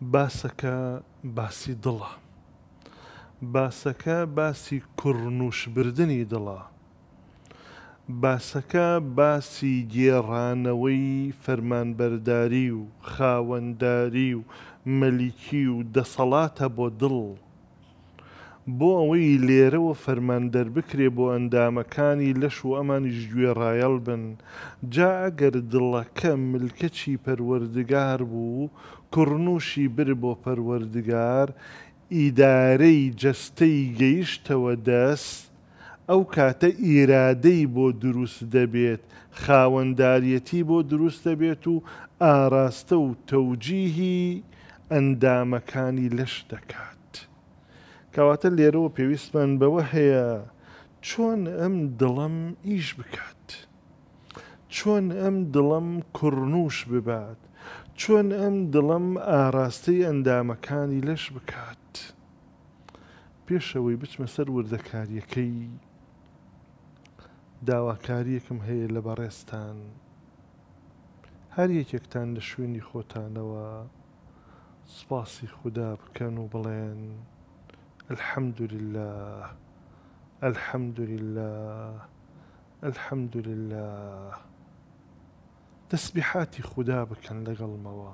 باسەکە باسی دڵە باسەکە باسی کوڕنووشبردننی دڵە باسەکە باسی گێڕانەوەی فەرمانبەرداری و خاوەنداری و مەلیکی و دەسەڵاتە بۆ دڵ بۆ ئەوەی لێرەوە فەرماندەر بکرێ بۆ ئەندامەکانی لەش و ئەمانیش گوێڕایەڵ بن جا ئەگەر دڵەکە ملکەچی پەروەردگار بوو کوڕنوشی بر بۆ پەروەردگار ئیدارەی جەستەی گەیشتەوە دەست ئەو کاتە ئیرادەی بۆ دروست دەبێت خاوەنداریەتی بۆ دروست دەبێت و ئاراستە و تەوجیهی ئەندامەکانی لەش دەکات. کەواتە لێرەوە پێویستمان بەوە هەیە چۆن ئەم دڵم ئیش بکات چۆن ئەم دڵم کوڕنووش ببات چۆن ئەم دڵم ئاراستەی ئەندامەکانی لەش بکات پێشەوەی بچمە سەر وردەکاریەکەی داواکاریەکم هەیە لە بەڕێستان هەر یەکێکتان لە شوێنی خۆتانەوە سپاسی خوددا بکەن و بڵێن الحمد لله الحمد لله الحمد لله تسبيحاتي خدابك بكن لقل موا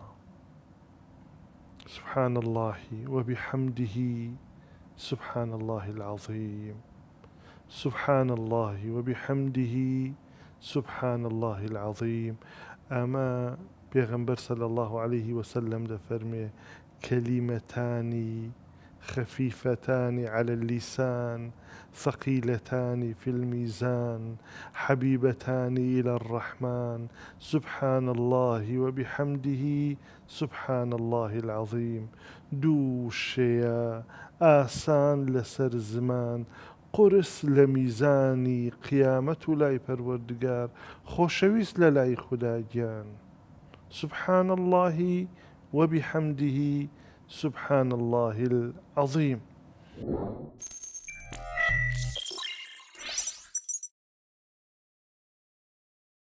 سبحان الله وبحمده سبحان الله العظيم سبحان الله وبحمده سبحان الله العظيم أما بيغمبر صلى الله عليه وسلم دفرمي كلمتان خفيفتان على اللسان ثقيلتان في الميزان حبيبتان الى الرحمن سبحان الله وبحمده سبحان الله العظيم دوشيا آسان لسر زمان قرس لميزاني قيامة لاي و خوشويس للاي خۆشەویست سبحان الله وبحمده سبحان الله العظيم